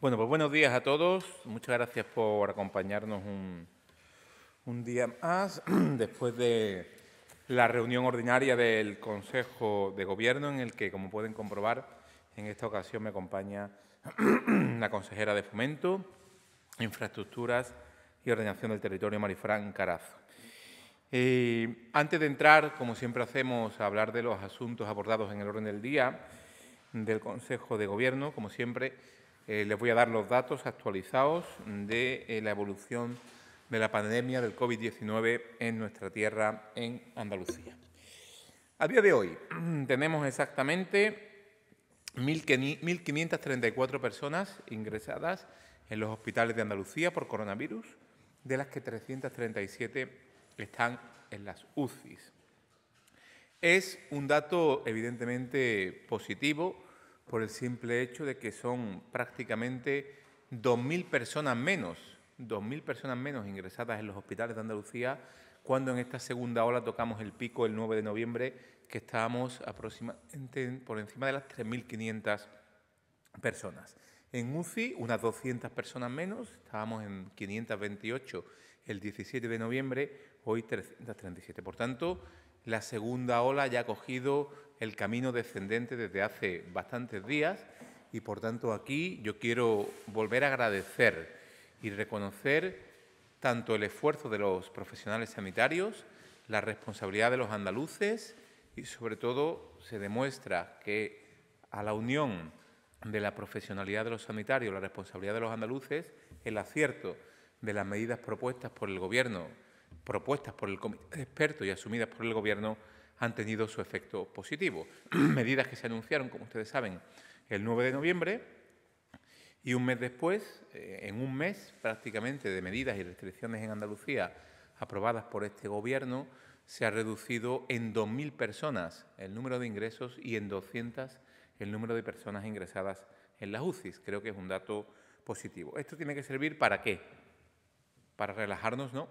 Bueno, pues buenos días a todos. Muchas gracias por acompañarnos un, día más después de la reunión ordinaria del Consejo de Gobierno en el que, como pueden comprobar, en esta ocasión me acompaña la consejera de Fomento, Infraestructuras y Ordenación del Territorio, Marifran Carazo. Eh, antes de entrar, como siempre hacemos, a hablar de los asuntos abordados en el orden del día del Consejo de Gobierno, como siempre, eh, les voy a dar los datos actualizados de eh, la evolución de la pandemia del COVID-19 en nuestra tierra, en Andalucía. A día de hoy tenemos exactamente 1.534 personas ingresadas en los hospitales de Andalucía por coronavirus, de las que 337 están en las UCIs. Es un dato evidentemente positivo por el simple hecho de que son prácticamente 2.000 personas menos, 2.000 personas menos ingresadas en los hospitales de Andalucía cuando en esta segunda ola tocamos el pico el 9 de noviembre, que estábamos aproximadamente por encima de las 3.500 personas. En UCI, unas 200 personas menos, estábamos en 528 el 17 de noviembre, hoy 337. Por tanto, la segunda ola ya ha cogido el camino descendente desde hace bastantes días y por tanto aquí yo quiero volver a agradecer y reconocer tanto el esfuerzo de los profesionales sanitarios, la responsabilidad de los andaluces y sobre todo se demuestra que a la unión de la profesionalidad de los sanitarios, la responsabilidad de los andaluces, el acierto de las medidas propuestas por el Gobierno, propuestas por el comité de Expertos y asumidas por el Gobierno, han tenido su efecto positivo. Medidas que se anunciaron, como ustedes saben, el 9 de noviembre y un mes después, eh, en un mes prácticamente de medidas y restricciones en Andalucía aprobadas por este Gobierno, se ha reducido en 2.000 personas el número de ingresos y en 200 el número de personas ingresadas en las UCIs. Creo que es un dato positivo. ¿Esto tiene que servir para qué? Para relajarnos, no,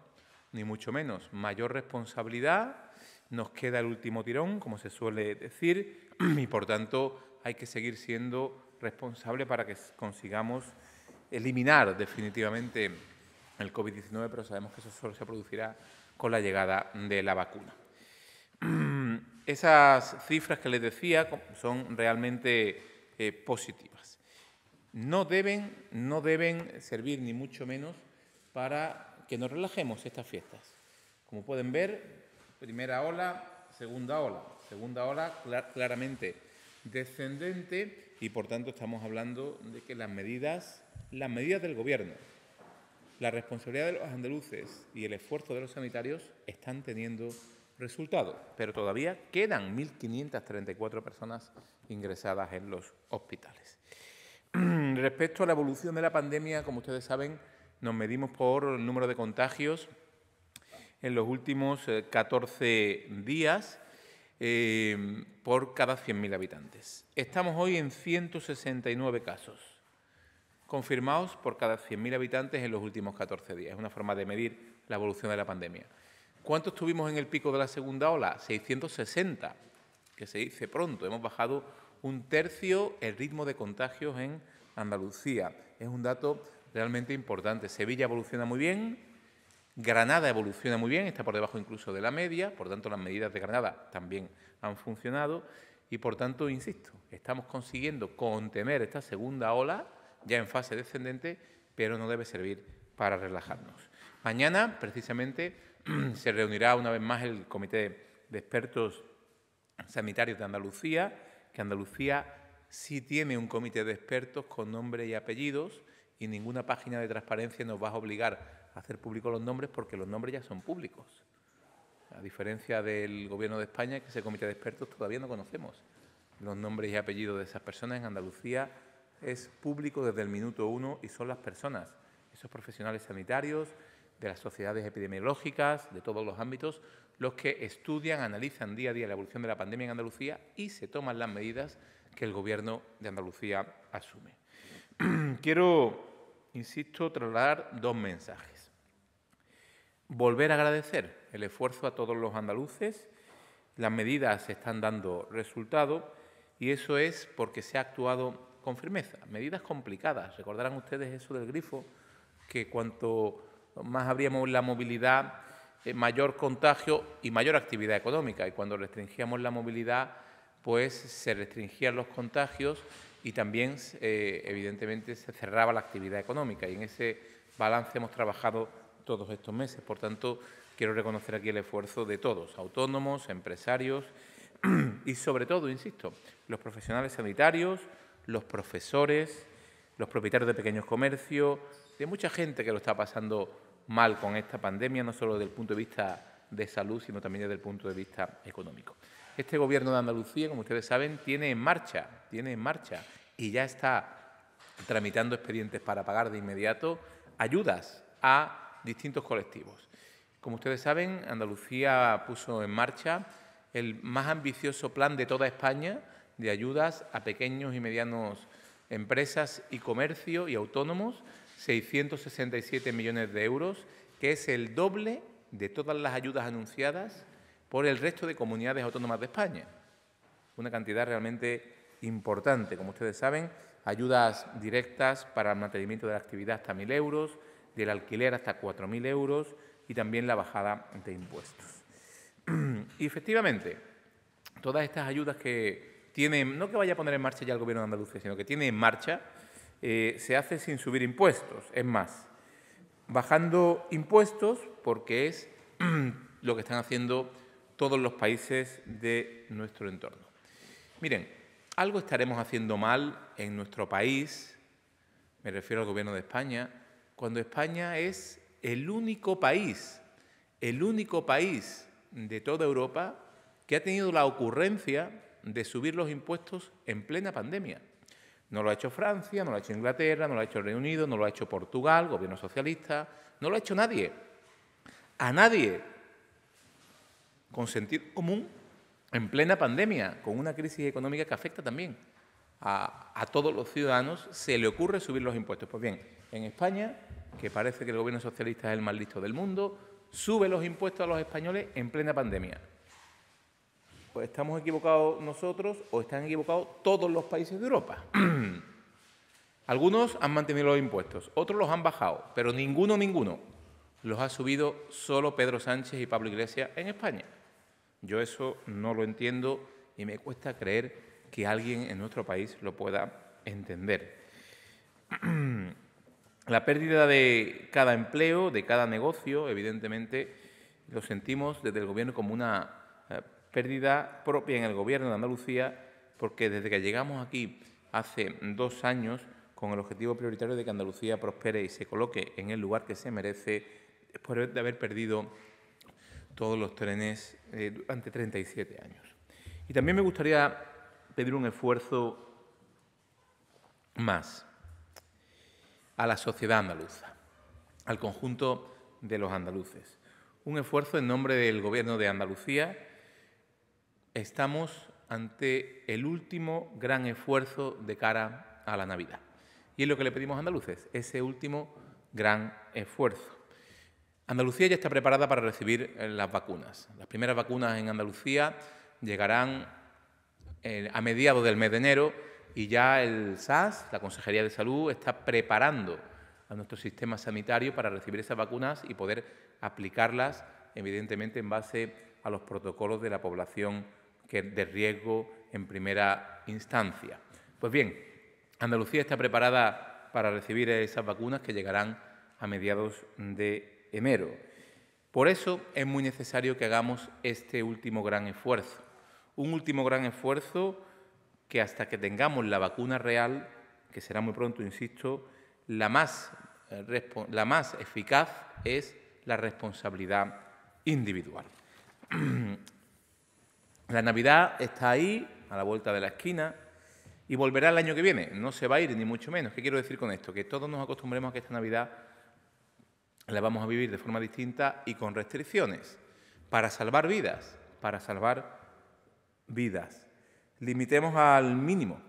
ni mucho menos. Mayor responsabilidad, nos queda el último tirón, como se suele decir, y por tanto hay que seguir siendo responsable para que consigamos eliminar definitivamente el COVID-19, pero sabemos que eso solo se producirá con la llegada de la vacuna. Esas cifras que les decía son realmente eh, positivas. No deben, no deben servir ni mucho menos para que nos relajemos estas fiestas. Como pueden ver, Primera ola, segunda ola. Segunda ola claramente descendente y por tanto estamos hablando de que las medidas, las medidas del gobierno, la responsabilidad de los andaluces y el esfuerzo de los sanitarios están teniendo resultados, pero todavía quedan 1.534 personas ingresadas en los hospitales. Respecto a la evolución de la pandemia, como ustedes saben, nos medimos por el número de contagios en los últimos 14 eh, días eh, por cada 100.000 habitantes. Estamos hoy en 169 casos confirmados por cada 100.000 habitantes en los últimos 14 días. Es una forma de medir la evolución de la pandemia. ¿Cuántos estuvimos en el pico de la segunda ola? 660, que se dice pronto. Hemos bajado un tercio el ritmo de contagios en Andalucía. Es un dato realmente importante. Sevilla evoluciona muy bien, Granada evoluciona muy bien, está por debajo incluso de la media, por tanto las medidas de Granada también han funcionado y por tanto, insisto, estamos consiguiendo contener esta segunda ola ya en fase descendente, pero no debe servir para relajarnos. Mañana, precisamente, se reunirá una vez más el Comité de Expertos Sanitarios de Andalucía, que Andalucía sí tiene un comité de expertos con nombre y apellidos y ninguna página de transparencia nos va a obligar hacer públicos los nombres porque los nombres ya son públicos. A diferencia del Gobierno de España, que ese comité de expertos todavía no conocemos. Los nombres y apellidos de esas personas en Andalucía es público desde el minuto uno y son las personas, esos profesionales sanitarios, de las sociedades epidemiológicas, de todos los ámbitos, los que estudian, analizan día a día la evolución de la pandemia en Andalucía y se toman las medidas que el Gobierno de Andalucía asume. Quiero, insisto, trasladar dos mensajes volver a agradecer el esfuerzo a todos los andaluces. Las medidas están dando resultado y eso es porque se ha actuado con firmeza. Medidas complicadas. Recordarán ustedes eso del grifo, que cuanto más abríamos la movilidad, eh, mayor contagio y mayor actividad económica. Y cuando restringíamos la movilidad, pues se restringían los contagios y también, eh, evidentemente, se cerraba la actividad económica. Y en ese balance hemos trabajado todos estos meses. Por tanto, quiero reconocer aquí el esfuerzo de todos, autónomos, empresarios y sobre todo, insisto, los profesionales sanitarios, los profesores, los propietarios de pequeños comercios, de mucha gente que lo está pasando mal con esta pandemia, no solo desde el punto de vista de salud, sino también desde el punto de vista económico. Este Gobierno de Andalucía, como ustedes saben, tiene en marcha, tiene en marcha y ya está tramitando expedientes para pagar de inmediato ayudas a distintos colectivos. Como ustedes saben, Andalucía puso en marcha el más ambicioso plan de toda España de ayudas a pequeños y medianos empresas y comercio y autónomos, 667 millones de euros, que es el doble de todas las ayudas anunciadas por el resto de comunidades autónomas de España. Una cantidad realmente importante, como ustedes saben, ayudas directas para el mantenimiento de la actividad hasta 1.000 euros, del alquiler hasta 4.000 euros y también la bajada de impuestos. y efectivamente, todas estas ayudas que tiene, no que vaya a poner en marcha ya el Gobierno de Andalucía, sino que tiene en marcha, eh, se hace sin subir impuestos. Es más, bajando impuestos porque es lo que están haciendo todos los países de nuestro entorno. Miren, algo estaremos haciendo mal en nuestro país, me refiero al Gobierno de España, cuando España es el único país, el único país de toda Europa que ha tenido la ocurrencia de subir los impuestos en plena pandemia. No lo ha hecho Francia, no lo ha hecho Inglaterra, no lo ha hecho Reino Unido, no lo ha hecho Portugal, gobierno socialista, no lo ha hecho nadie. A nadie, con sentido común, en plena pandemia, con una crisis económica que afecta también a, a todos los ciudadanos, se le ocurre subir los impuestos. Pues bien, en España que parece que el gobierno socialista es el más listo del mundo, sube los impuestos a los españoles en plena pandemia. Pues estamos equivocados nosotros o están equivocados todos los países de Europa. Algunos han mantenido los impuestos, otros los han bajado, pero ninguno, ninguno los ha subido solo Pedro Sánchez y Pablo Iglesias en España. Yo eso no lo entiendo y me cuesta creer que alguien en nuestro país lo pueda entender. La pérdida de cada empleo, de cada negocio, evidentemente lo sentimos desde el Gobierno como una eh, pérdida propia en el Gobierno de Andalucía, porque desde que llegamos aquí hace dos años, con el objetivo prioritario de que Andalucía prospere y se coloque en el lugar que se merece, después de haber perdido todos los trenes eh, durante 37 años. Y también me gustaría pedir un esfuerzo más a la sociedad andaluza, al conjunto de los andaluces. Un esfuerzo en nombre del Gobierno de Andalucía. Estamos ante el último gran esfuerzo de cara a la Navidad. Y es lo que le pedimos a andaluces, ese último gran esfuerzo. Andalucía ya está preparada para recibir eh, las vacunas. Las primeras vacunas en Andalucía llegarán eh, a mediados del mes de enero y ya el SAS, la Consejería de Salud, está preparando a nuestro sistema sanitario para recibir esas vacunas y poder aplicarlas, evidentemente, en base a los protocolos de la población que de riesgo en primera instancia. Pues bien, Andalucía está preparada para recibir esas vacunas que llegarán a mediados de enero. Por eso es muy necesario que hagamos este último gran esfuerzo. Un último gran esfuerzo que hasta que tengamos la vacuna real, que será muy pronto, insisto, la más, eh, la más eficaz es la responsabilidad individual. La Navidad está ahí, a la vuelta de la esquina, y volverá el año que viene. No se va a ir, ni mucho menos. ¿Qué quiero decir con esto? Que todos nos acostumbremos a que esta Navidad la vamos a vivir de forma distinta y con restricciones, para salvar vidas, para salvar vidas limitemos al mínimo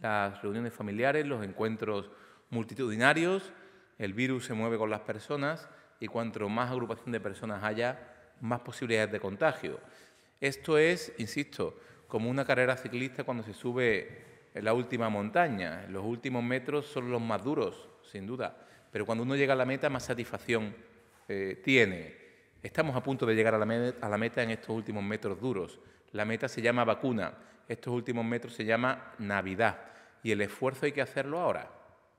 las reuniones familiares, los encuentros multitudinarios, el virus se mueve con las personas y cuanto más agrupación de personas haya, más posibilidades de contagio. Esto es, insisto, como una carrera ciclista cuando se sube la última montaña. Los últimos metros son los más duros, sin duda, pero cuando uno llega a la meta más satisfacción eh, tiene. Estamos a punto de llegar a la, meta, a la meta en estos últimos metros duros. La meta se llama vacuna, estos últimos metros se llama Navidad y el esfuerzo hay que hacerlo ahora.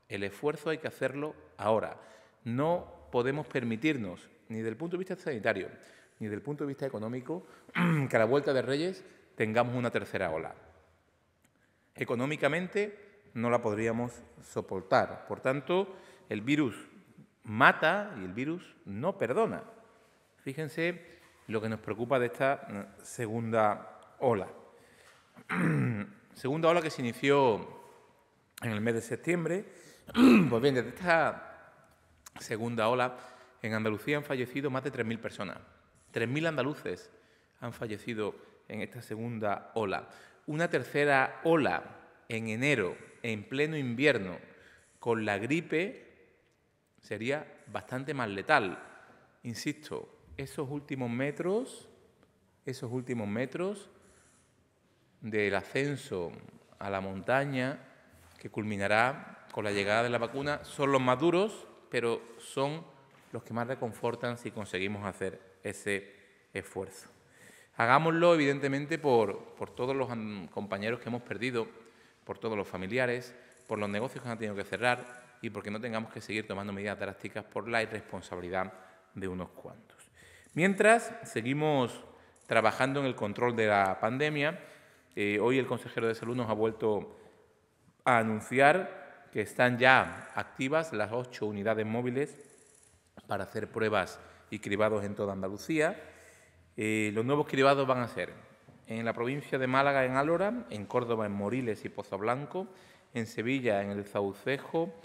El esfuerzo hay que hacerlo ahora. No podemos permitirnos, ni desde el punto de vista sanitario, ni desde el punto de vista económico, que a la vuelta de Reyes tengamos una tercera ola. Económicamente no la podríamos soportar. Por tanto, el virus mata y el virus no perdona. Fíjense lo que nos preocupa de esta mm, segunda ola. segunda ola que se inició en el mes de septiembre. pues bien, desde esta segunda ola en Andalucía han fallecido más de 3.000 personas. 3.000 andaluces han fallecido en esta segunda ola. Una tercera ola en enero, en pleno invierno, con la gripe, sería bastante más letal. Insisto, esos últimos metros, esos últimos metros del ascenso a la montaña, que culminará con la llegada de la vacuna, son los más duros, pero son los que más reconfortan si conseguimos hacer ese esfuerzo. Hagámoslo, evidentemente, por todos los compañeros que hemos perdido, por todos los familiares, por los negocios que han tenido que cerrar y porque no tengamos que seguir tomando medidas drásticas por la irresponsabilidad de unos cuantos. Mientras, seguimos trabajando en el control de la pandemia. Eh, hoy el consejero de salud nos ha vuelto a anunciar que están ya activas las ocho unidades móviles para hacer pruebas y cribados en toda Andalucía. Eh, los nuevos cribados van a ser en la provincia de Málaga, en Álora, en Córdoba, en Moriles y Pozoblanco, en Sevilla, en el Zaucejo,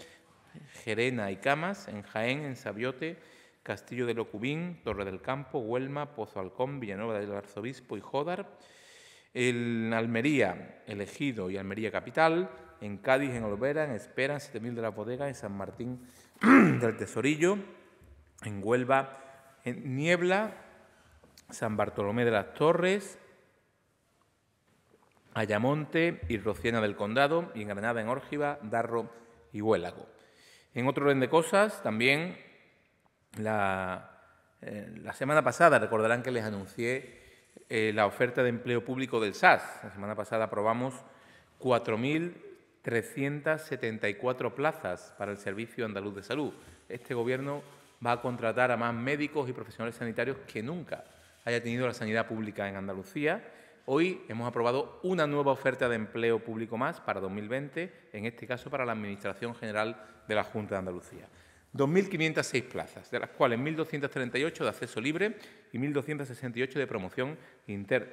Gerena y Camas, en Jaén, en Sabiote, Castillo de Locubín, Torre del Campo, Huelma, Pozo Alcón, Villanueva del Arzobispo y Jódar. En Almería, Elegido y Almería Capital. En Cádiz, en Olvera, en Espera, en Mil de la Bodega, en San Martín del Tesorillo. En Huelva, en Niebla, San Bartolomé de las Torres, Ayamonte y Rociena del Condado, y en Granada, en Órgiva, Darro y Huélago. En otro orden de cosas, también eh, la, semana pasada recordarán que les anuncié eh, la oferta de empleo público del SAS. La semana pasada aprobamos 4.374 plazas para el Servicio Andaluz de Salud. Este Gobierno va a contratar a más médicos y profesionales sanitarios que nunca haya tenido la sanidad pública en Andalucía. Hoy hemos aprobado una nueva oferta de empleo público más para 2020, en este caso para la Administración General de la Junta de Andalucía. 2.506 plazas, de las cuales 1.238 de acceso libre y 1.268 de promoción interna.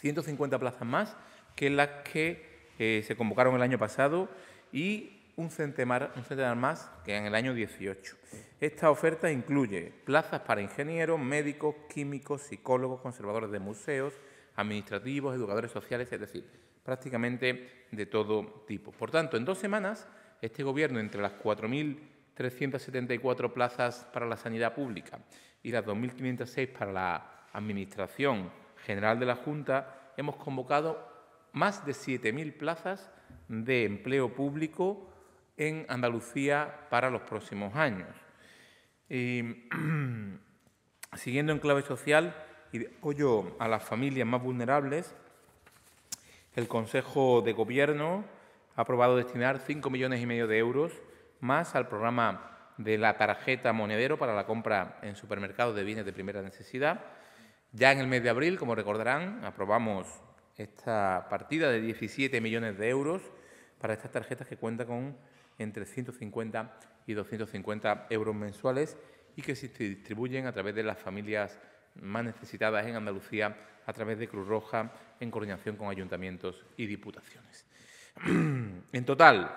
150 plazas más que las que eh, se convocaron el año pasado y un centenar, un centenar más que en el año 18. Esta oferta incluye plazas para ingenieros, médicos, químicos, psicólogos, conservadores de museos, administrativos, educadores sociales, es decir, prácticamente de todo tipo. Por tanto, en dos semanas este Gobierno entre las 4.374 plazas para la sanidad pública y las 2.506 para la Administración General de la Junta, hemos convocado más de 7.000 plazas de empleo público en Andalucía para los próximos años. siguiendo en clave social y de apoyo a las familias más vulnerables, el Consejo de Gobierno ha aprobado destinar 5 millones y medio de euros más al programa de la tarjeta monedero para la compra en supermercados de bienes de primera necesidad. Ya en el mes de abril, como recordarán, aprobamos esta partida de 17 millones de euros para estas tarjetas que cuentan con entre 150 y 250 euros mensuales y que se distribuyen a través de las familias más necesitadas en Andalucía a través de Cruz Roja en coordinación con ayuntamientos y diputaciones. En total,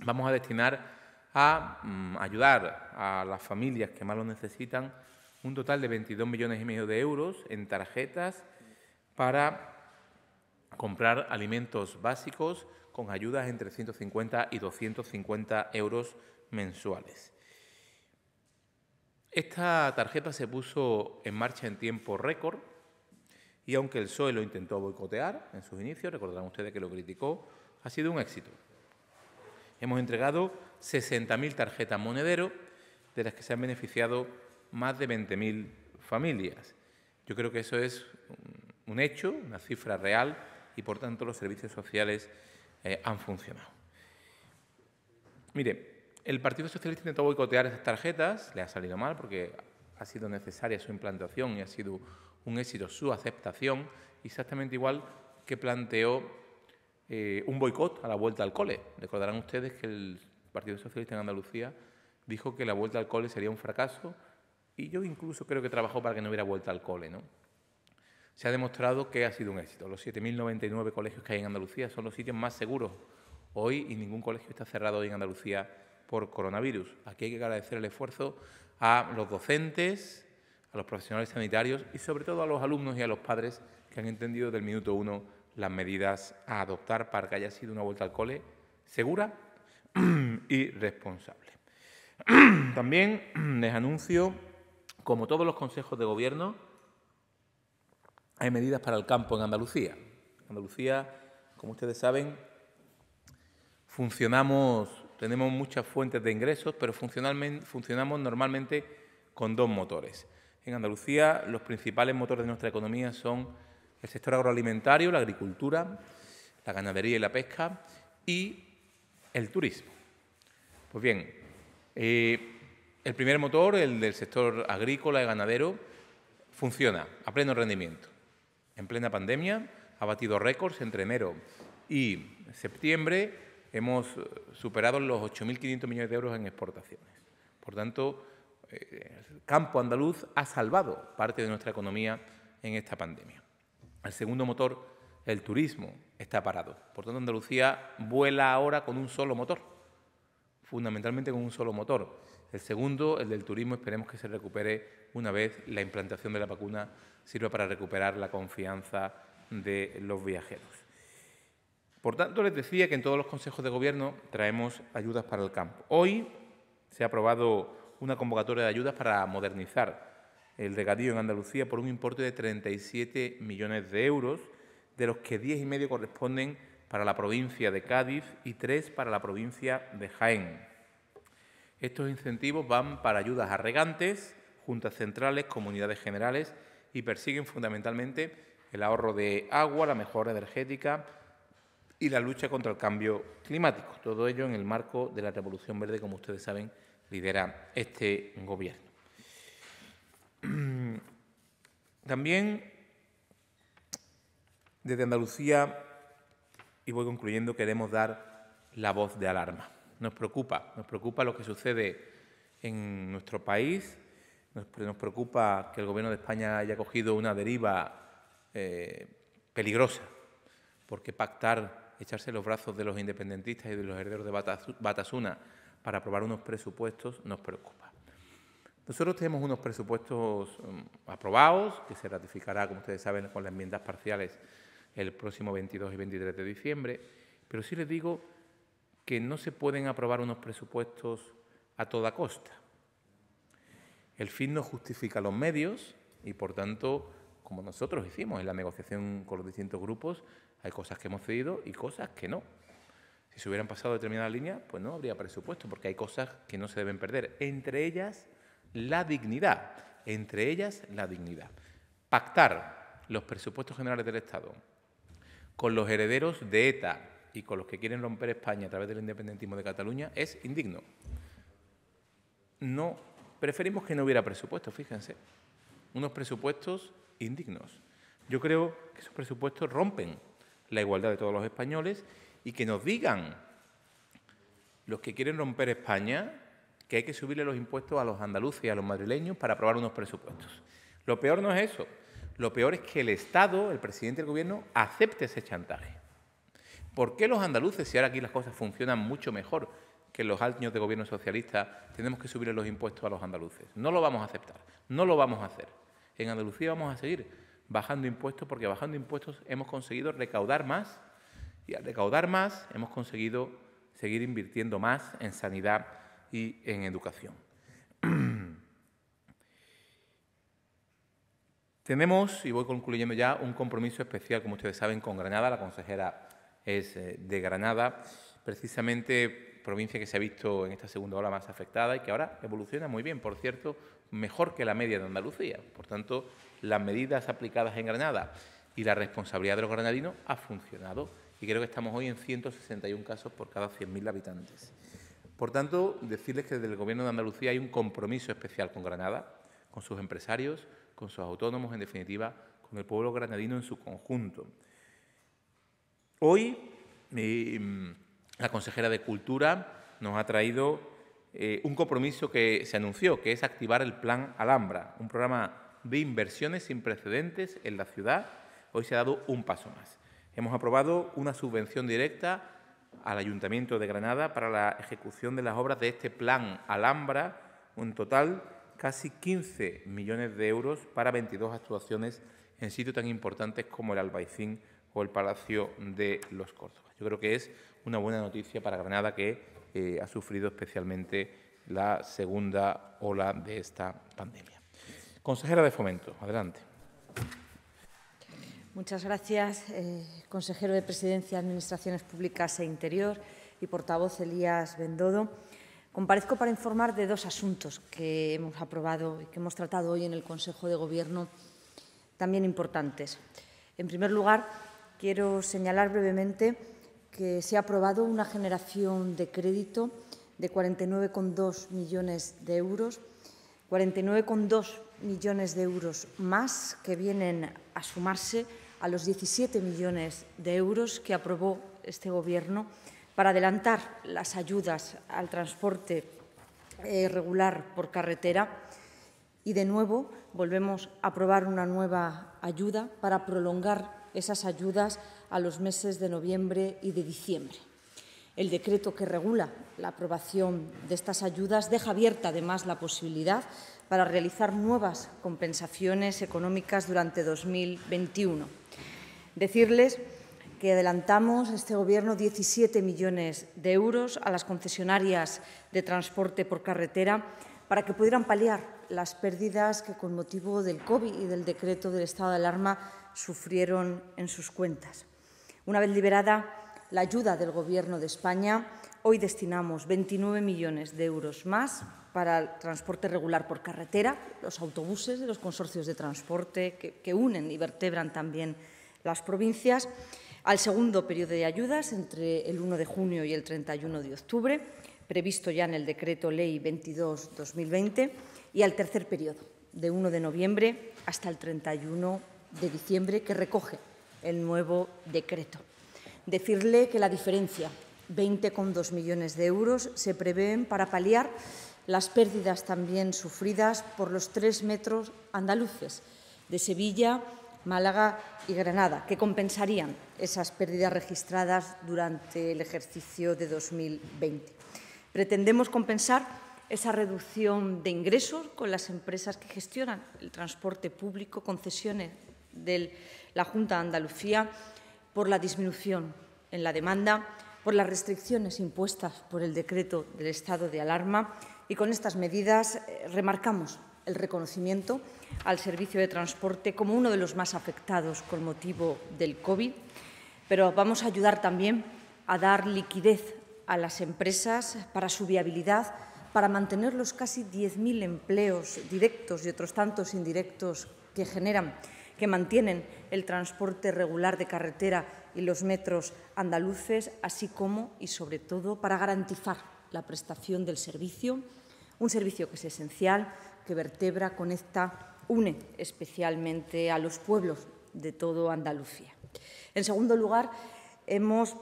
vamos a destinar a mm, ayudar a las familias que más lo necesitan un total de 22 millones y medio de euros en tarjetas para comprar alimentos básicos con ayudas entre 150 y 250 euros mensuales. Esta tarjeta se puso en marcha en tiempo récord y aunque el PSOE lo intentó boicotear en sus inicios, recordarán ustedes que lo criticó, ha sido un éxito. Hemos entregado 60.000 tarjetas monedero, de las que se han beneficiado más de 20.000 familias. Yo creo que eso es un hecho, una cifra real, y por tanto los servicios sociales eh, han funcionado. Mire, el Partido Socialista intentó boicotear esas tarjetas, le ha salido mal porque ha sido necesaria su implantación y ha sido un éxito su aceptación, exactamente igual que planteó eh, un boicot a la vuelta al cole. Recordarán ustedes que el Partido Socialista en Andalucía dijo que la vuelta al cole sería un fracaso y yo incluso creo que trabajó para que no hubiera vuelta al cole. ¿no? Se ha demostrado que ha sido un éxito. Los 7.099 colegios que hay en Andalucía son los sitios más seguros hoy y ningún colegio está cerrado hoy en Andalucía por coronavirus. Aquí hay que agradecer el esfuerzo a los docentes, a los profesionales sanitarios y sobre todo a los alumnos y a los padres que han entendido del minuto uno las medidas a adoptar para que haya sido una vuelta al cole segura y responsable. También les anuncio, como todos los consejos de gobierno, hay medidas para el campo en Andalucía. Andalucía, como ustedes saben, funcionamos, tenemos muchas fuentes de ingresos, pero funcionamos normalmente con dos motores. En Andalucía, los principales motores de nuestra economía son el sector agroalimentario, la agricultura, la ganadería y la pesca y el turismo. Pues bien, eh, el primer motor, el del sector agrícola y ganadero, funciona a pleno rendimiento. En plena pandemia ha batido récords entre enero y septiembre. Hemos superado los 8.500 millones de euros en exportaciones. Por tanto, eh, el campo andaluz ha salvado parte de nuestra economía en esta pandemia. El segundo motor, el turismo, está parado. Por tanto, Andalucía vuela ahora con un solo motor, fundamentalmente con un solo motor. El segundo, el del turismo, esperemos que se recupere una vez la implantación de la vacuna sirva para recuperar la confianza de los viajeros. Por tanto, les decía que en todos los consejos de gobierno traemos ayudas para el campo. Hoy se ha aprobado una convocatoria de ayudas para modernizar el regadío en Andalucía por un importe de 37 millones de euros, de los que 10,5 corresponden para la provincia de Cádiz y 3 para la provincia de Jaén. Estos incentivos van para ayudas a regantes, juntas centrales, comunidades generales y persiguen fundamentalmente el ahorro de agua, la mejora energética y la lucha contra el cambio climático. Todo ello en el marco de la Revolución Verde, como ustedes saben, lidera este gobierno. También desde Andalucía, y voy concluyendo, queremos dar la voz de alarma. Nos preocupa, nos preocupa lo que sucede en nuestro país, nos, preocupa que el Gobierno de España haya cogido una deriva eh, peligrosa, porque pactar, echarse los brazos de los independentistas y de los herederos de Batasuna para aprobar unos presupuestos nos preocupa. Nosotros tenemos unos presupuestos um, aprobados, que se ratificará, como ustedes saben, con las enmiendas parciales el próximo 22 y 23 de diciembre, pero sí les digo que no se pueden aprobar unos presupuestos a toda costa. El fin no justifica los medios y, por tanto, como nosotros hicimos en la negociación con los distintos grupos, hay cosas que hemos cedido y cosas que no. Si se hubieran pasado determinadas líneas, pues no habría presupuesto, porque hay cosas que no se deben perder. Entre ellas, la dignidad, entre ellas la dignidad. Pactar los presupuestos generales del Estado con los herederos de ETA y con los que quieren romper España a través del independentismo de Cataluña es indigno. No, preferimos que no hubiera presupuesto, fíjense. Unos presupuestos indignos. Yo creo que esos presupuestos rompen la igualdad de todos los españoles y que nos digan los que quieren romper España que hay que subirle los impuestos a los andaluces y a los madrileños para aprobar unos presupuestos. Lo peor no es eso, lo peor es que el Estado, el presidente del gobierno, acepte ese chantaje. ¿Por qué los andaluces, si ahora aquí las cosas funcionan mucho mejor que los años de gobierno socialista, tenemos que subirle los impuestos a los andaluces? No lo vamos a aceptar, no lo vamos a hacer. En Andalucía vamos a seguir bajando impuestos porque bajando impuestos hemos conseguido recaudar más y al recaudar más hemos conseguido seguir invirtiendo más en sanidad y en educación. Tenemos, y voy concluyendo ya, un compromiso especial, como ustedes saben, con Granada. La consejera es eh, de Granada, precisamente provincia que se ha visto en esta segunda ola más afectada y que ahora evoluciona muy bien, por cierto, mejor que la media de Andalucía. Por tanto, las medidas aplicadas en Granada y la responsabilidad de los granadinos ha funcionado y creo que estamos hoy en 161 casos por cada 100.000 habitantes. Por tanto, decirles que desde el Gobierno de Andalucía hay un compromiso especial con Granada, con sus empresarios, con sus autónomos, en definitiva, con el pueblo granadino en su conjunto. Hoy la consejera de Cultura nos ha traído eh, un compromiso que se anunció, que es activar el Plan Alhambra, un programa de inversiones sin precedentes en la ciudad. Hoy se ha dado un paso más. Hemos aprobado una subvención directa al Ayuntamiento de Granada para la ejecución de las obras de este plan Alhambra, un total casi 15 millones de euros para 22 actuaciones en sitios tan importantes como el Albaicín o el Palacio de los Córdobas. Yo creo que es una buena noticia para Granada que eh, ha sufrido especialmente la segunda ola de esta pandemia. Consejera de Fomento, adelante. Muchas gracias, eh, consejero de Presidencia, Administraciones Públicas e Interior y portavoz Elías Bendodo. Comparezco para informar de dos asuntos que hemos aprobado y que hemos tratado hoy en el Consejo de Gobierno, también importantes. En primer lugar, quiero señalar brevemente que se ha aprobado una generación de crédito de 49,2 millones de euros, 49,2 millones de euros más que vienen a sumarse a los 17 millones de euros que aprobó este Gobierno para adelantar las ayudas al transporte eh, regular por carretera. Y de nuevo volvemos a aprobar una nueva ayuda para prolongar esas ayudas a los meses de noviembre y de diciembre. El decreto que regula la aprobación de estas ayudas deja abierta además la posibilidad para realizar nuevas compensaciones económicas durante 2021 Decirles que adelantamos este Gobierno 17 millones de euros a las concesionarias de transporte por carretera para que pudieran paliar las pérdidas que con motivo del COVID y del decreto del estado de alarma sufrieron en sus cuentas. Una vez liberada la ayuda del Gobierno de España, hoy destinamos 29 millones de euros más para el transporte regular por carretera, los autobuses de los consorcios de transporte que, que unen y vertebran también las provincias, al segundo periodo de ayudas entre el 1 de junio y el 31 de octubre, previsto ya en el Decreto Ley 22-2020, y al tercer periodo, de 1 de noviembre hasta el 31 de diciembre, que recoge el nuevo decreto. Decirle que la diferencia, 20,2 millones de euros, se prevén para paliar las pérdidas también sufridas por los tres metros andaluces de Sevilla, Málaga y Granada, que compensarían esas pérdidas registradas durante el ejercicio de 2020. Pretendemos compensar esa reducción de ingresos con las empresas que gestionan el transporte público, concesiones de la Junta de Andalucía, por la disminución en la demanda, por las restricciones impuestas por el decreto del estado de alarma y con estas medidas eh, remarcamos el reconocimiento al servicio de transporte como uno de los más afectados con motivo del COVID, pero vamos a ayudar también a dar liquidez a las empresas para su viabilidad, para mantener los casi 10.000 empleos directos y otros tantos indirectos que generan, que mantienen el transporte regular de carretera y los metros andaluces, así como y sobre todo para garantizar la prestación del servicio, un servicio que es esencial que vertebra, conecta, une especialmente a los pueblos de todo Andalucía. En segundo lugar, hemos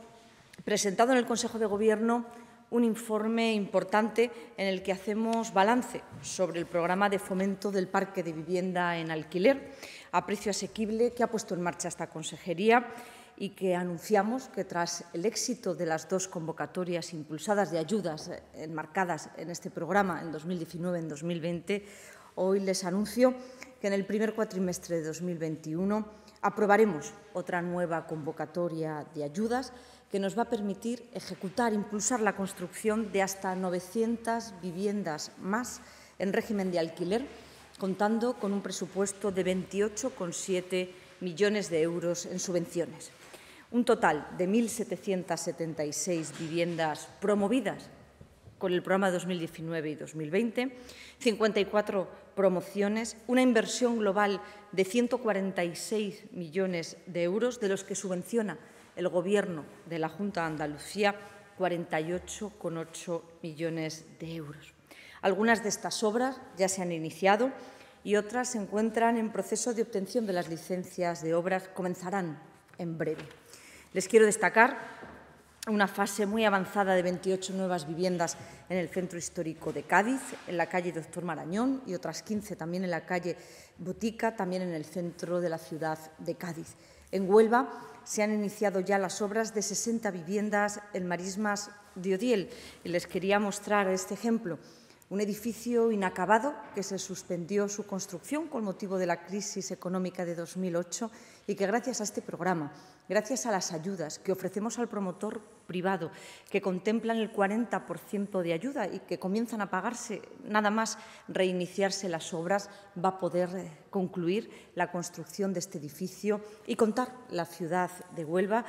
presentado en el Consejo de Gobierno un informe importante en el que hacemos balance sobre el programa de fomento del parque de vivienda en alquiler a precio asequible que ha puesto en marcha esta consejería y que anunciamos que tras el éxito de las dos convocatorias impulsadas de ayudas eh, enmarcadas en este programa en 2019 en 2020, hoy les anuncio que en el primer cuatrimestre de 2021 aprobaremos otra nueva convocatoria de ayudas que nos va a permitir ejecutar, impulsar la construcción de hasta 900 viviendas más en régimen de alquiler, contando con un presupuesto de 28,7 millones de euros en subvenciones un total de 1.776 viviendas promovidas con el programa 2019 y 2020, 54 promociones, una inversión global de 146 millones de euros, de los que subvenciona el Gobierno de la Junta de Andalucía 48,8 millones de euros. Algunas de estas obras ya se han iniciado y otras se encuentran en proceso de obtención de las licencias de obras. Comenzarán en breve. Les quiero destacar una fase muy avanzada de 28 nuevas viviendas en el centro histórico de Cádiz, en la calle Doctor Marañón y otras 15 también en la calle Botica, también en el centro de la ciudad de Cádiz. En Huelva se han iniciado ya las obras de 60 viviendas en Marismas de Odiel y les quería mostrar este ejemplo un edificio inacabado que se suspendió su construcción con motivo de la crisis económica de 2008 y que gracias a este programa, gracias a las ayudas que ofrecemos al promotor privado, que contemplan el 40% de ayuda y que comienzan a pagarse nada más reiniciarse las obras, va a poder eh, concluir la construcción de este edificio y contar la ciudad de Huelva,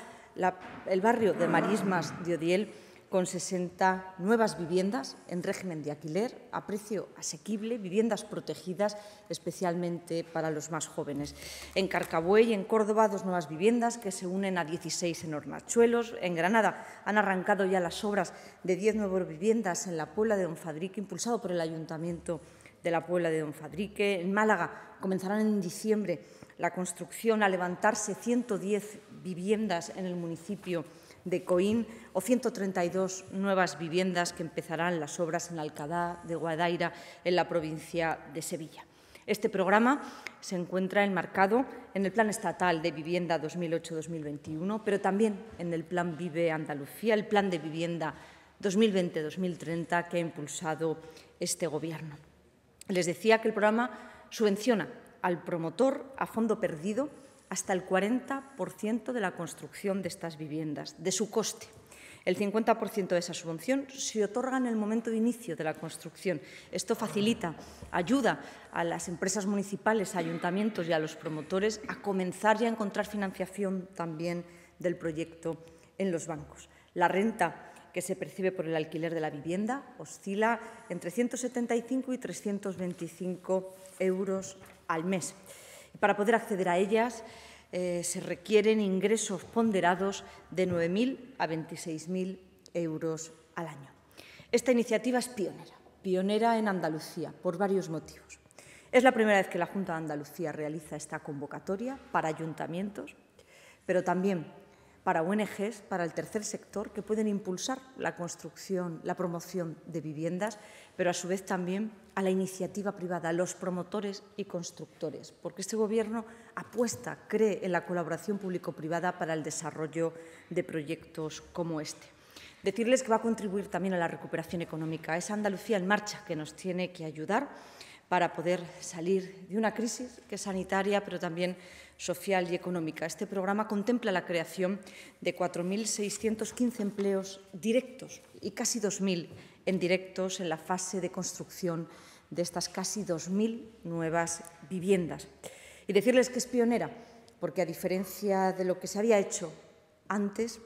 el barrio de Marismas de Odiel, con 60 nuevas viviendas en régimen de alquiler a precio asequible, viviendas protegidas especialmente para los más jóvenes. En Carcabuey, en Córdoba, dos nuevas viviendas que se unen a 16 en Hornachuelos. En Granada han arrancado ya las obras de 10 nuevas viviendas en la Puebla de Don Fadrique, impulsado por el Ayuntamiento de la Puebla de Don Fadrique. En Málaga comenzarán en diciembre la construcción a levantarse 110 viviendas en el municipio de Coín o 132 nuevas viviendas que empezarán las obras en Alcadá de Guadaira, en la provincia de Sevilla. Este programa se encuentra enmarcado en el Plan Estatal de Vivienda 2008-2021, pero también en el Plan Vive Andalucía, el Plan de Vivienda 2020-2030 que ha impulsado este Gobierno. Les decía que el programa subvenciona al promotor a fondo perdido hasta el 40% de la construcción de estas viviendas, de su coste. El 50% de esa subvención se otorga en el momento de inicio de la construcción. Esto facilita, ayuda a las empresas municipales, a ayuntamientos y a los promotores a comenzar y a encontrar financiación también del proyecto en los bancos. La renta que se percibe por el alquiler de la vivienda oscila entre 175 y 325 euros al mes. Para poder acceder a ellas eh, se requieren ingresos ponderados de 9.000 a 26.000 euros al año. Esta iniciativa es pionera, pionera en Andalucía, por varios motivos. Es la primera vez que la Junta de Andalucía realiza esta convocatoria para ayuntamientos, pero también para ONGs, para el tercer sector, que pueden impulsar la construcción, la promoción de viviendas, pero a su vez también a la iniciativa privada, a los promotores y constructores, porque este Gobierno apuesta, cree en la colaboración público-privada para el desarrollo de proyectos como este. Decirles que va a contribuir también a la recuperación económica. Es Andalucía en marcha que nos tiene que ayudar para poder salir de una crisis que es sanitaria, pero también social y económica. Este programa contempla la creación de 4.615 empleos directos y casi 2.000 en directos en la fase de construcción de estas casi 2.000 nuevas viviendas. Y decirles que es pionera, porque a diferencia de lo que se había hecho antes,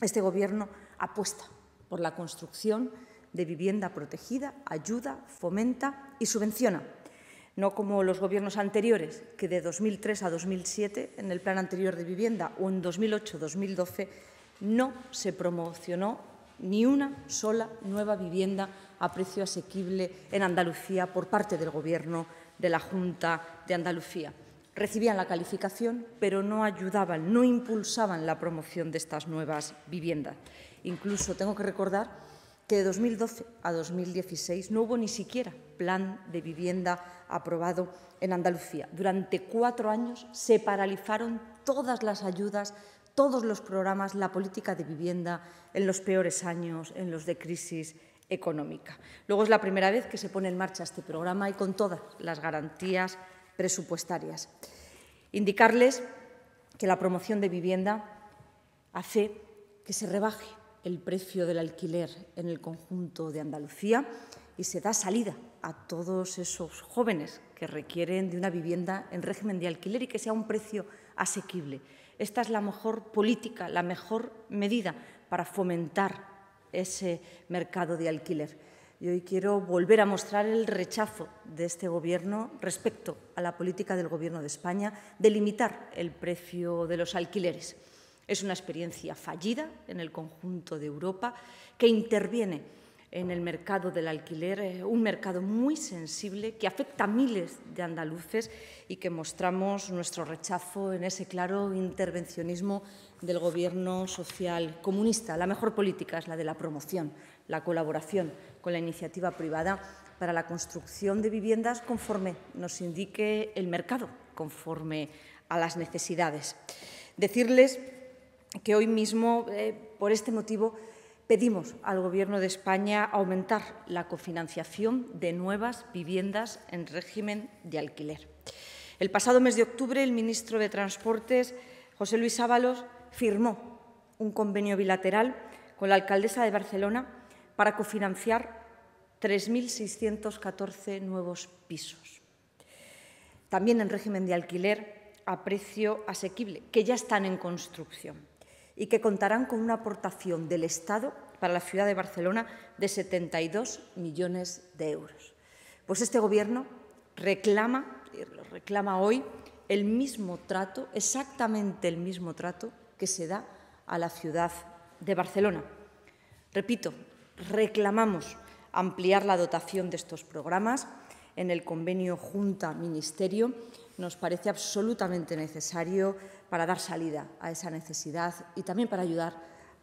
este Gobierno apuesta por la construcción de vivienda protegida, ayuda, fomenta y subvenciona no como los gobiernos anteriores, que de 2003 a 2007, en el plan anterior de vivienda, o en 2008-2012, no se promocionó ni una sola nueva vivienda a precio asequible en Andalucía por parte del Gobierno de la Junta de Andalucía. Recibían la calificación, pero no ayudaban, no impulsaban la promoción de estas nuevas viviendas. Incluso tengo que recordar que de 2012 a 2016 no hubo ni siquiera plan de vivienda aprobado en Andalucía. Durante cuatro años se paralizaron todas las ayudas, todos los programas, la política de vivienda en los peores años, en los de crisis económica. Luego es la primera vez que se pone en marcha este programa y con todas las garantías presupuestarias. Indicarles que la promoción de vivienda hace que se rebaje el precio del alquiler en el conjunto de Andalucía y se da salida a todos esos jóvenes que requieren de una vivienda en régimen de alquiler y que sea un precio asequible. Esta es la mejor política, la mejor medida para fomentar ese mercado de alquiler. Y hoy quiero volver a mostrar el rechazo de este Gobierno respecto a la política del Gobierno de España de limitar el precio de los alquileres. Es una experiencia fallida en el conjunto de Europa que interviene en el mercado del alquiler, eh, un mercado muy sensible que afecta a miles de andaluces y que mostramos nuestro rechazo en ese claro intervencionismo del gobierno social comunista. La mejor política es la de la promoción, la colaboración con la iniciativa privada para la construcción de viviendas conforme nos indique el mercado, conforme a las necesidades. Decirles que hoy mismo, eh, por este motivo, pedimos al Gobierno de España aumentar la cofinanciación de nuevas viviendas en régimen de alquiler. El pasado mes de octubre, el ministro de Transportes, José Luis Ábalos, firmó un convenio bilateral con la alcaldesa de Barcelona para cofinanciar 3.614 nuevos pisos. También en régimen de alquiler a precio asequible, que ya están en construcción y que contarán con una aportación del Estado para la ciudad de Barcelona de 72 millones de euros. Pues este Gobierno reclama, reclama hoy el mismo trato, exactamente el mismo trato que se da a la ciudad de Barcelona. Repito, reclamamos ampliar la dotación de estos programas, en el convenio Junta-Ministerio nos parece absolutamente necesario para dar salida a esa necesidad y también para ayudar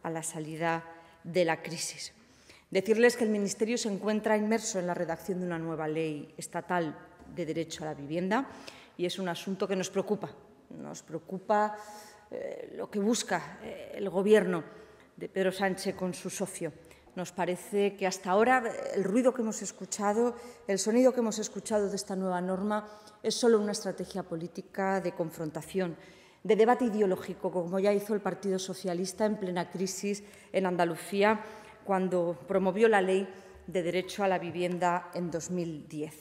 a la salida de la crisis. Decirles que el Ministerio se encuentra inmerso en la redacción de una nueva ley estatal de derecho a la vivienda y es un asunto que nos preocupa. Nos preocupa eh, lo que busca eh, el Gobierno de Pedro Sánchez con su socio. Nos parece que hasta ahora el ruido que hemos escuchado, el sonido que hemos escuchado de esta nueva norma es solo una estrategia política de confrontación, de debate ideológico, como ya hizo el Partido Socialista en plena crisis en Andalucía cuando promovió la ley de derecho a la vivienda en 2010.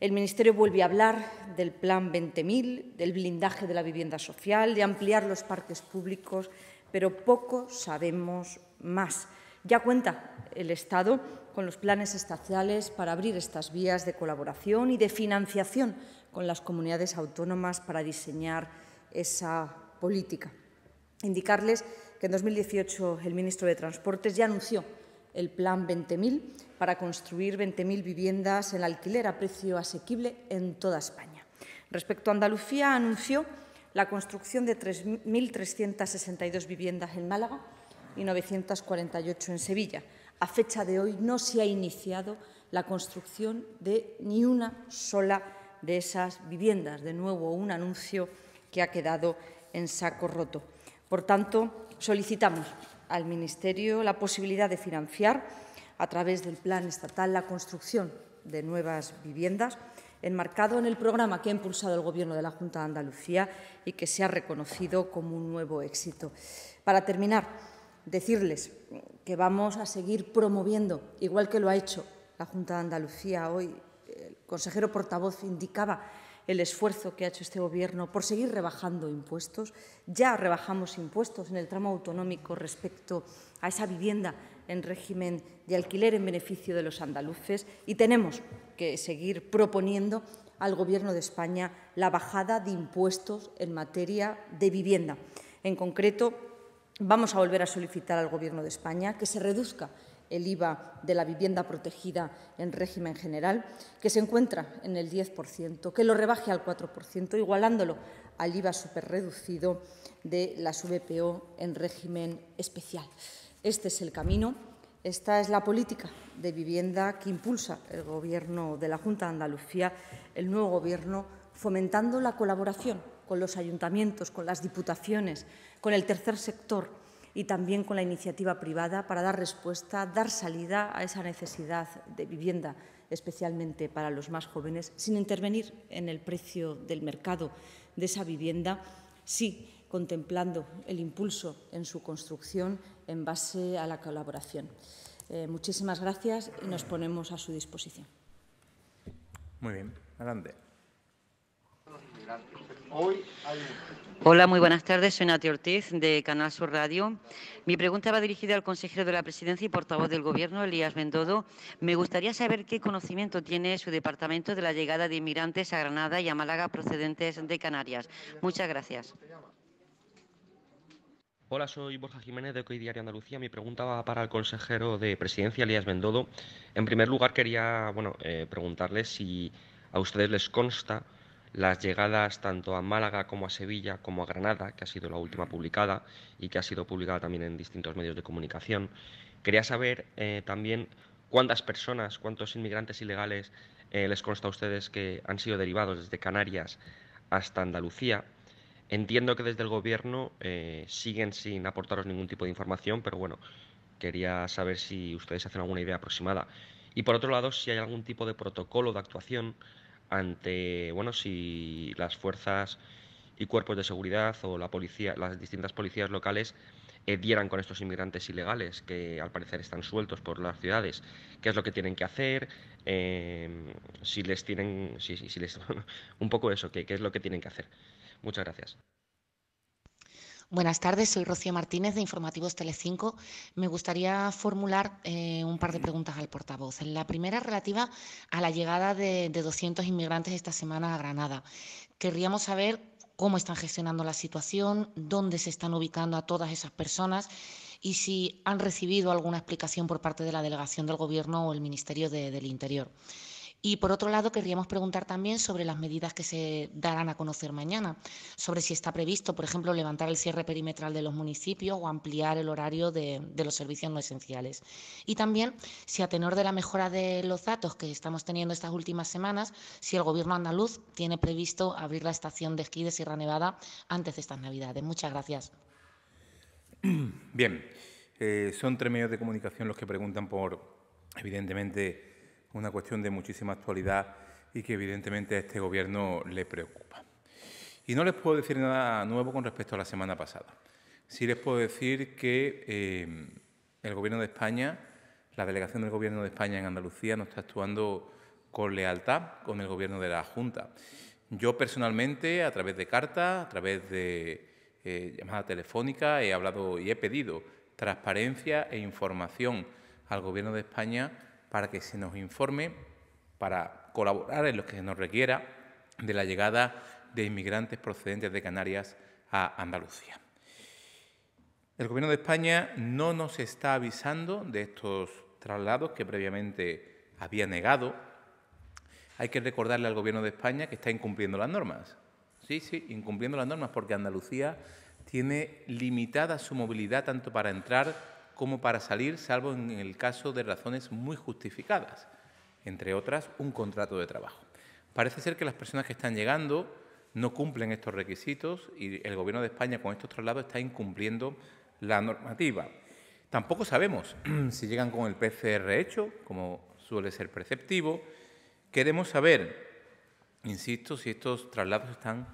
El Ministerio vuelve a hablar del Plan 20.000, del blindaje de la vivienda social, de ampliar los parques públicos, pero poco sabemos más. Ya cuenta el Estado con los planes estatales para abrir estas vías de colaboración y de financiación con las comunidades autónomas para diseñar esa política. Indicarles que en 2018 el ministro de Transportes ya anunció el plan 20.000 para construir 20.000 viviendas en alquiler a precio asequible en toda España. Respecto a Andalucía, anunció la construcción de 3.362 viviendas en Málaga y 948 en Sevilla. A fecha de hoy no se ha iniciado la construcción de ni una sola de esas viviendas. De nuevo, un anuncio que ha quedado en saco roto. Por tanto, solicitamos al Ministerio la posibilidad de financiar a través del Plan Estatal la construcción de nuevas viviendas, enmarcado en el programa que ha impulsado el Gobierno de la Junta de Andalucía y que se ha reconocido como un nuevo éxito. Para terminar, decirles que vamos a seguir promoviendo, igual que lo ha hecho la Junta de Andalucía hoy, el consejero portavoz indicaba el esfuerzo que ha hecho este Gobierno por seguir rebajando impuestos. Ya rebajamos impuestos en el tramo autonómico respecto a esa vivienda en régimen de alquiler en beneficio de los andaluces y tenemos que seguir proponiendo al Gobierno de España la bajada de impuestos en materia de vivienda. En concreto, Vamos a volver a solicitar al Gobierno de España que se reduzca el IVA de la vivienda protegida en régimen general, que se encuentra en el 10%, que lo rebaje al 4%, igualándolo al IVA superreducido de la VPO en régimen especial. Este es el camino, esta es la política de vivienda que impulsa el Gobierno de la Junta de Andalucía, el nuevo Gobierno, fomentando la colaboración con los ayuntamientos, con las diputaciones, con el tercer sector y también con la iniciativa privada para dar respuesta, dar salida a esa necesidad de vivienda, especialmente para los más jóvenes, sin intervenir en el precio del mercado de esa vivienda, sí contemplando el impulso en su construcción en base a la colaboración. Eh, muchísimas gracias y nos ponemos a su disposición. Muy bien, adelante. Hola, muy buenas tardes. Soy Nati Ortiz de Canal Sur Radio. Mi pregunta va dirigida al consejero de la Presidencia y portavoz del Gobierno, Elías Bendodo. Me gustaría saber qué conocimiento tiene su departamento de la llegada de inmigrantes a Granada y a Málaga procedentes de Canarias. Muchas gracias. Hola, soy Borja Jiménez de Hoy Diario Andalucía. Mi pregunta va para el consejero de Presidencia, Elías Bendodo. En primer lugar, quería bueno, eh, preguntarle si a ustedes les consta las llegadas tanto a Málaga como a Sevilla como a Granada, que ha sido la última publicada y que ha sido publicada también en distintos medios de comunicación. Quería saber eh, también cuántas personas, cuántos inmigrantes ilegales eh, les consta a ustedes que han sido derivados desde Canarias hasta Andalucía. Entiendo que desde el Gobierno eh, siguen sin aportaros ningún tipo de información, pero bueno, quería saber si ustedes hacen alguna idea aproximada. Y por otro lado, si hay algún tipo de protocolo de actuación ante, bueno, si las fuerzas y cuerpos de seguridad o la policía, las distintas policías locales eh, dieran con estos inmigrantes ilegales que al parecer están sueltos por las ciudades, qué es lo que tienen que hacer, em, si les tienen, si, les, un poco eso, qué es lo que tienen que hacer. Muchas gracias. Buenas tardes, soy Rocío Martínez de Informativos Telecinco. Me gustaría formular eh, un par de preguntas al portavoz. La primera relativa a la llegada de, 200 inmigrantes esta semana a Granada. Querríamos saber cómo están gestionando la situación, dónde se están ubicando a todas esas personas y si han recibido alguna explicación por parte de la delegación del Gobierno o el Ministerio del Interior. Y por otro lado, querríamos preguntar también sobre las medidas que se darán a conocer mañana, sobre si está previsto, por ejemplo, levantar el cierre perimetral de los municipios o ampliar el horario de, los servicios no esenciales. Y también si a tenor de la mejora de los datos que estamos teniendo estas últimas semanas, si el Gobierno andaluz tiene previsto abrir la estación de esquí de Sierra Nevada antes de estas Navidades. Muchas gracias. Bien, eh, son tres medios de comunicación los que preguntan por, evidentemente, una cuestión de muchísima actualidad y que evidentemente a este Gobierno le preocupa. Y no les puedo decir nada nuevo con respecto a la semana pasada. Sí les puedo decir que eh, el Gobierno de España, la delegación del Gobierno de España en Andalucía, no está actuando con lealtad con el Gobierno de la Junta. Yo personalmente, a través de carta... a través de eh, llamada telefónica, he hablado y he pedido transparencia e información al Gobierno de España para que se nos informe, para colaborar en lo que se nos requiera de la llegada de inmigrantes procedentes de Canarias a Andalucía. El Gobierno de España no nos está avisando de estos traslados que previamente había negado. Hay que recordarle al Gobierno de España que está incumpliendo las normas. Sí, sí, incumpliendo las normas porque Andalucía tiene limitada su movilidad tanto para entrar como para salir, salvo en el caso de razones muy justificadas, entre otras un contrato de trabajo. Parece ser que las personas que están llegando no cumplen estos requisitos y el Gobierno de España con estos traslados está incumpliendo la normativa. Tampoco sabemos si llegan con el PCR hecho, como suele ser preceptivo. Queremos saber, insisto, si estos traslados están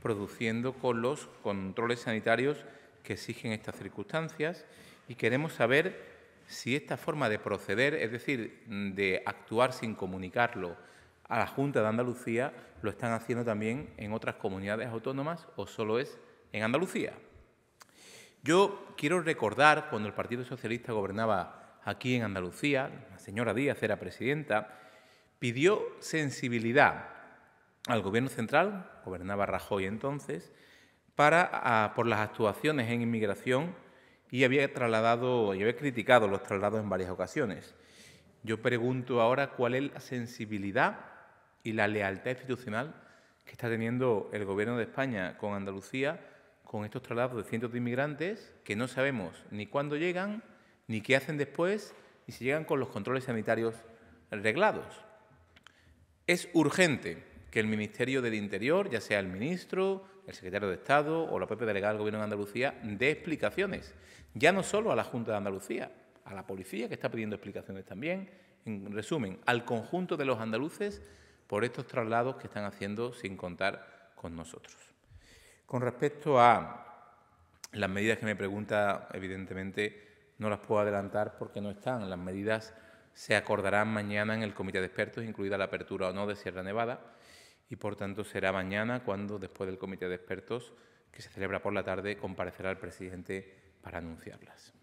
produciendo con los controles sanitarios que exigen estas circunstancias y queremos saber si esta forma de proceder, es decir, de actuar sin comunicarlo a la Junta de Andalucía, lo están haciendo también en otras comunidades autónomas o solo es en Andalucía. Yo quiero recordar cuando el Partido Socialista gobernaba aquí en Andalucía, la señora Díaz era presidenta, pidió sensibilidad al Gobierno central, gobernaba Rajoy entonces, para, ah, por las actuaciones en inmigración y había trasladado y había criticado los traslados en varias ocasiones. Yo pregunto ahora cuál es la sensibilidad y la lealtad institucional que está teniendo el Gobierno de España con Andalucía con estos traslados de cientos de inmigrantes que no sabemos ni cuándo llegan, ni qué hacen después, ni si llegan con los controles sanitarios reglados. Es urgente que el Ministerio del Interior, ya sea el ministro, el secretario de Estado o la propia delegada del Gobierno de Andalucía de explicaciones, ya no solo a la Junta de Andalucía, a la policía que está pidiendo explicaciones también, en resumen, al conjunto de los andaluces por estos traslados que están haciendo sin contar con nosotros. Con respecto a las medidas que me pregunta, evidentemente no las puedo adelantar porque no están. Las medidas se acordarán mañana en el comité de expertos, incluida la apertura o no de Sierra Nevada y por tanto será mañana cuando, después del comité de expertos, que se celebra por la tarde, comparecerá el presidente para anunciarlas.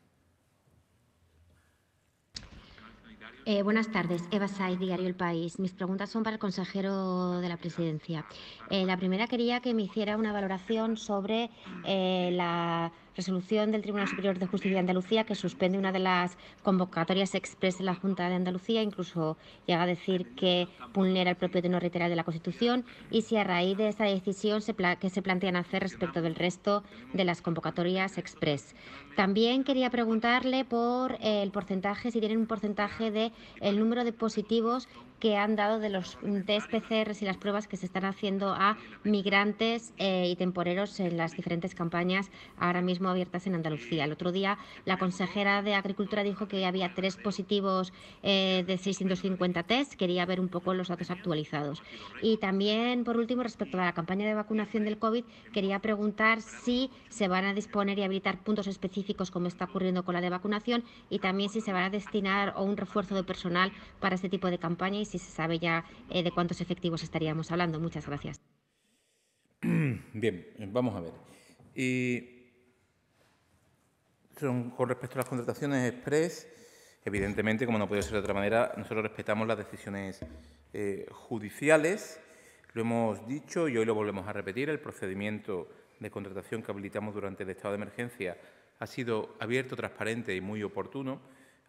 Eh, buenas tardes, Eva Say, Diario El País. Mis preguntas son para el consejero de la Presidencia. Eh, la primera quería que me hiciera una valoración sobre eh, la resolución del Tribunal Superior de Justicia de Andalucía que suspende una de las convocatorias express de la Junta de Andalucía, incluso llega a decir que vulnera el propio tenor reiterado de la Constitución y si a raíz de esta decisión se que se plantean hacer respecto del resto de las convocatorias express. También quería preguntarle por el porcentaje, si tienen un porcentaje de el número de positivos que han dado de los test PCRs y las pruebas que se están haciendo a migrantes eh, y temporeros en las diferentes campañas ahora mismo abiertas en Andalucía. El otro día la consejera de Agricultura dijo que había tres positivos eh, de 650 test. Quería ver un poco los datos actualizados. Y también, por último, respecto a la campaña de vacunación del COVID, quería preguntar si se van a disponer y habilitar puntos específicos como está ocurriendo con la de vacunación y también si se van a destinar o un refuerzo de personal para este tipo de campaña si se sabe ya eh, de cuántos efectivos estaríamos hablando. Muchas gracias. Bien, vamos a ver. Y con respecto a las contrataciones express, evidentemente, como no puede ser de otra manera, nosotros respetamos las decisiones eh, judiciales. Lo hemos dicho y hoy lo volvemos a repetir. El procedimiento de contratación que habilitamos durante el estado de emergencia ha sido abierto, transparente y muy oportuno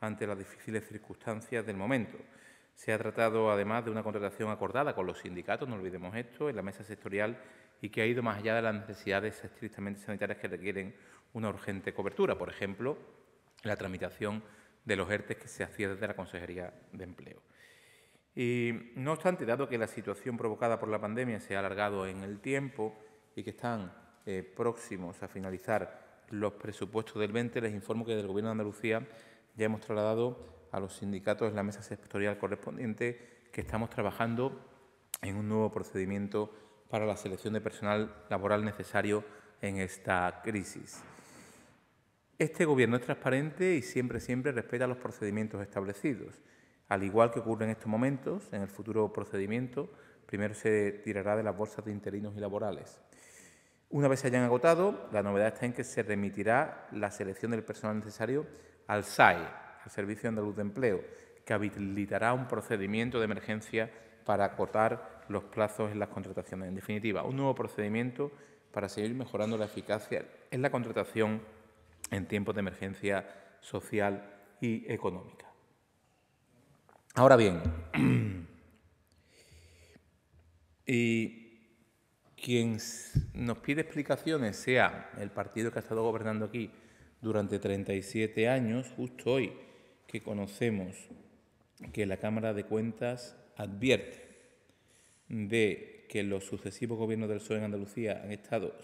ante las difíciles circunstancias del momento. Se ha tratado además de una contratación acordada con los sindicatos, no olvidemos esto, en la mesa sectorial y que ha ido más allá de las necesidades estrictamente sanitarias que requieren una urgente cobertura. Por ejemplo, la tramitación de los ERTES que se hacía desde la Consejería de Empleo. Y no obstante, dado que la situación provocada por la pandemia se ha alargado en el tiempo y que están eh, próximos a finalizar los presupuestos del 20, les informo que del Gobierno de Andalucía ya hemos trasladado a los sindicatos en la mesa sectorial correspondiente que estamos trabajando en un nuevo procedimiento para la selección de personal laboral necesario en esta crisis. Este Gobierno es transparente y siempre, siempre respeta los procedimientos establecidos. Al igual que ocurre en estos momentos, en el futuro procedimiento, primero se tirará de las bolsas de interinos y laborales. Una vez se hayan agotado, la novedad está en que se remitirá la selección del personal necesario al SAE, Servicio Andaluz de Empleo, que habilitará un procedimiento de emergencia para acotar los plazos en las contrataciones. En definitiva, un nuevo procedimiento para seguir mejorando la eficacia en la contratación en tiempos de emergencia social y económica. Ahora bien, y quien nos pide explicaciones sea el partido que ha estado gobernando aquí durante 37 años, justo hoy que conocemos que la Cámara de Cuentas advierte de que los sucesivos gobiernos del PSOE en Andalucía han estado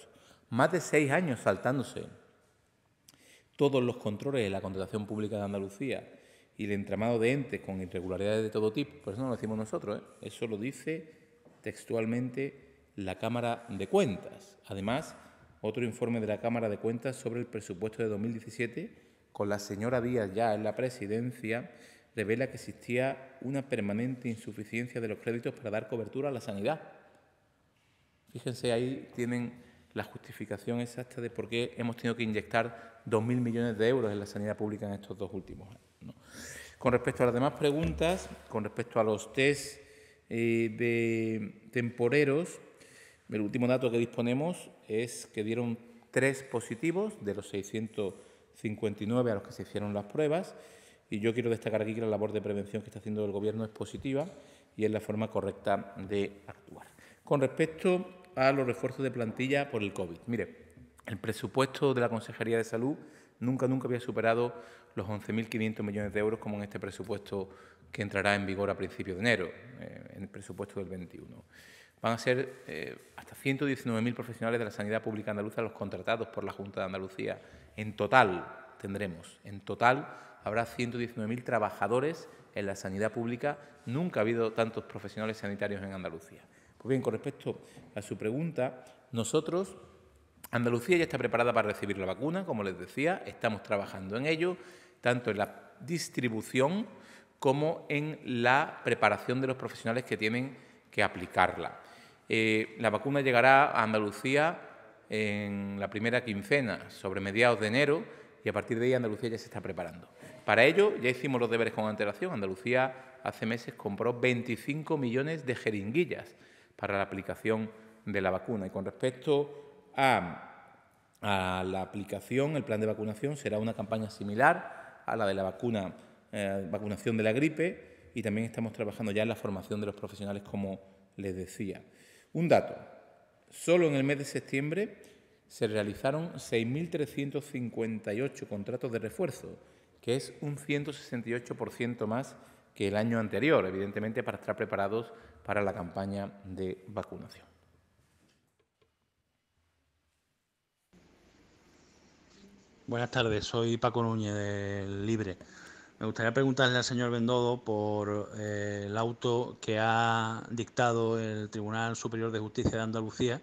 más de seis años saltándose todos los controles de la contratación pública de Andalucía y el entramado de entes con irregularidades de todo tipo, por eso no lo decimos nosotros, ¿eh? eso lo dice textualmente la Cámara de Cuentas. Además, otro informe de la Cámara de Cuentas sobre el presupuesto de 2017 con la señora Díaz ya en la presidencia, revela que existía una permanente insuficiencia de los créditos para dar cobertura a la sanidad. Fíjense, ahí tienen la justificación exacta de por qué hemos tenido que inyectar 2.000 millones de euros en la sanidad pública en estos dos últimos años. Con respecto a las demás preguntas, con respecto a los test eh, de temporeros, el último dato que disponemos es que dieron tres positivos de los 600 59 a los que se hicieron las pruebas. Y yo quiero destacar aquí que la labor de prevención que está haciendo el Gobierno es positiva y es la forma correcta de actuar. Con respecto a los refuerzos de plantilla por el COVID, mire, el presupuesto de la Consejería de Salud nunca, nunca había superado los 11.500 millones de euros como en este presupuesto que entrará en vigor a principios de enero, eh, en el presupuesto del 21. Van a ser eh, hasta 119.000 profesionales de la sanidad pública andaluza los contratados por la Junta de Andalucía en total tendremos, en total habrá 119.000 trabajadores en la sanidad pública. Nunca ha habido tantos profesionales sanitarios en Andalucía. Pues bien, con respecto a su pregunta, nosotros, Andalucía ya está preparada para recibir la vacuna, como les decía, estamos trabajando en ello, tanto en la distribución como en la preparación de los profesionales que tienen que aplicarla. Eh, la vacuna llegará a Andalucía en la primera quincena, sobre mediados de enero, y a partir de ahí Andalucía ya se está preparando. Para ello ya hicimos los deberes con antelación. Andalucía hace meses compró 25 millones de jeringuillas para la aplicación de la vacuna. Y con respecto a, la aplicación, el plan de vacunación será una campaña similar a la de la vacuna, eh, vacunación de la gripe y también estamos trabajando ya en la formación de los profesionales, como les decía. Un dato, Solo en el mes de septiembre se realizaron 6.358 contratos de refuerzo, que es un 168% más que el año anterior, evidentemente para estar preparados para la campaña de vacunación. Buenas tardes, soy Paco Núñez del Libre. Me gustaría preguntarle al señor Bendodo por eh, el auto que ha dictado el Tribunal Superior de Justicia de Andalucía,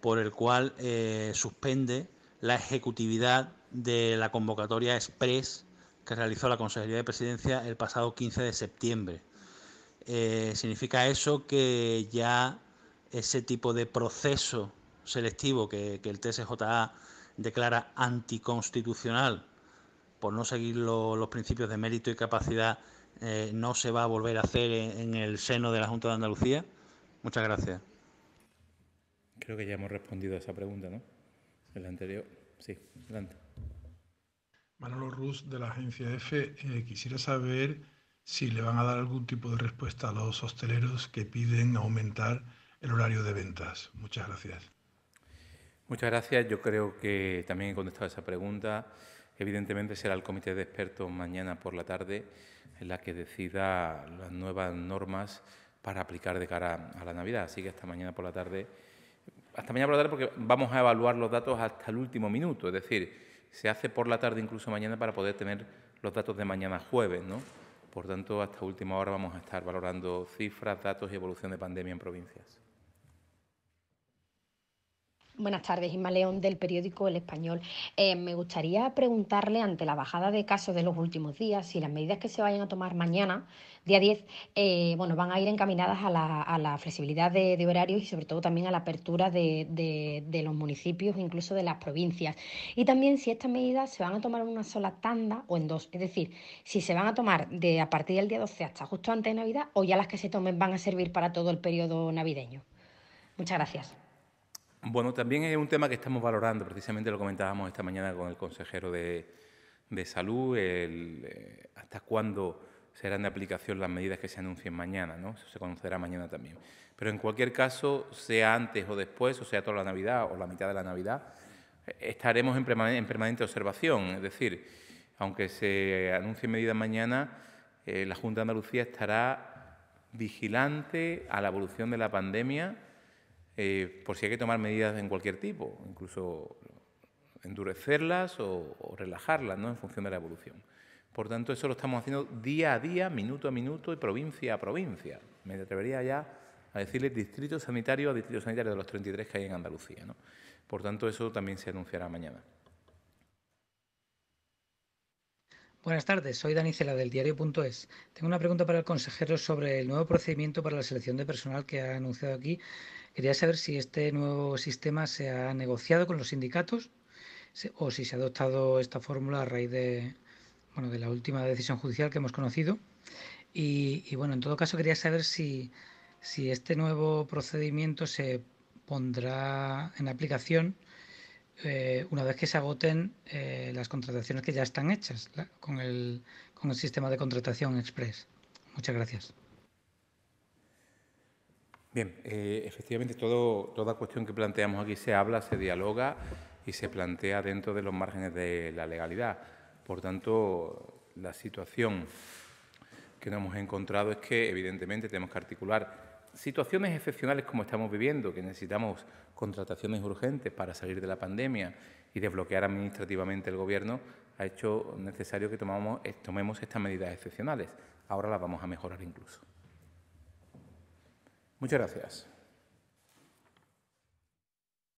por el cual eh, suspende la ejecutividad de la convocatoria express que realizó la Consejería de Presidencia el pasado 15 de septiembre. Eh, ¿Significa eso que ya ese tipo de proceso selectivo que, que el TSJA declara anticonstitucional por no seguir los principios de mérito y capacidad eh, no se va a volver a hacer en, el seno de la Junta de Andalucía? Muchas gracias. Creo que ya hemos respondido a esa pregunta, ¿no? El anterior. Sí, adelante. Manolo Ruz, de la agencia EFE, eh, quisiera saber si le van a dar algún tipo de respuesta a los hosteleros que piden aumentar el horario de ventas. Muchas gracias. Muchas gracias. Yo creo que también he contestado esa pregunta. Evidentemente será el comité de expertos mañana por la tarde en la que decida las nuevas normas para aplicar de cara a la Navidad. Así que hasta mañana por la tarde, hasta mañana por la tarde porque vamos a evaluar los datos hasta el último minuto. Es decir, se hace por la tarde incluso mañana para poder tener los datos de mañana jueves, ¿no? Por tanto, hasta última hora vamos a estar valorando cifras, datos y evolución de pandemia en provincias. Buenas tardes, Isma León del periódico El Español. Eh, me gustaría preguntarle ante la bajada de casos de los últimos días si las medidas que se vayan a tomar mañana, día 10, eh, bueno, van a ir encaminadas a la, flexibilidad de, horarios y sobre todo también a la apertura de, los municipios, incluso de las provincias. Y también si estas medidas se van a tomar en una sola tanda o en dos. Es decir, si se van a tomar de a partir del día 12 hasta justo antes de Navidad o ya las que se tomen van a servir para todo el periodo navideño. Muchas gracias. Bueno, también es un tema que estamos valorando, precisamente lo comentábamos esta mañana con el consejero de, salud, eh, hasta cuándo serán de aplicación las medidas que se anuncien mañana, ¿no? Eso se conocerá mañana también. Pero en cualquier caso, sea antes o después, o sea toda la Navidad o la mitad de la Navidad, eh, estaremos en, permanente, observación. Es decir, aunque se anuncie medidas mañana, eh, la Junta de Andalucía estará vigilante a la evolución de la pandemia eh, por si hay que tomar medidas en cualquier tipo, incluso endurecerlas o, relajarlas ¿no? en función de la evolución. Por tanto, eso lo estamos haciendo día a día, minuto a minuto y provincia a provincia. Me atrevería ya a decirle distrito sanitario a distrito sanitario de los 33 que hay en Andalucía. ¿no? Por tanto, eso también se anunciará mañana. Buenas tardes, soy Dani Cela del diario.es. Tengo una pregunta para el consejero sobre el nuevo procedimiento para la selección de personal que ha anunciado aquí. Quería saber si este nuevo sistema se ha negociado con los sindicatos o si se ha adoptado esta fórmula a raíz de, bueno, de la última decisión judicial que hemos conocido. Y, bueno, en todo caso quería saber si, si este nuevo procedimiento se pondrá en aplicación eh, una vez que se agoten eh, las contrataciones que ya están hechas con, el, con el sistema de contratación express. Muchas gracias. Bien, eh, efectivamente todo, toda cuestión que planteamos aquí se habla, se dialoga y se plantea dentro de los márgenes de la legalidad. Por tanto, la situación que nos hemos encontrado es que, evidentemente, tenemos que articular situaciones excepcionales como estamos viviendo, que necesitamos contrataciones urgentes para salir de la pandemia y desbloquear administrativamente el Gobierno, ha hecho necesario que eh, tomemos estas medidas excepcionales. Ahora las vamos a mejorar incluso. Muchas gracias.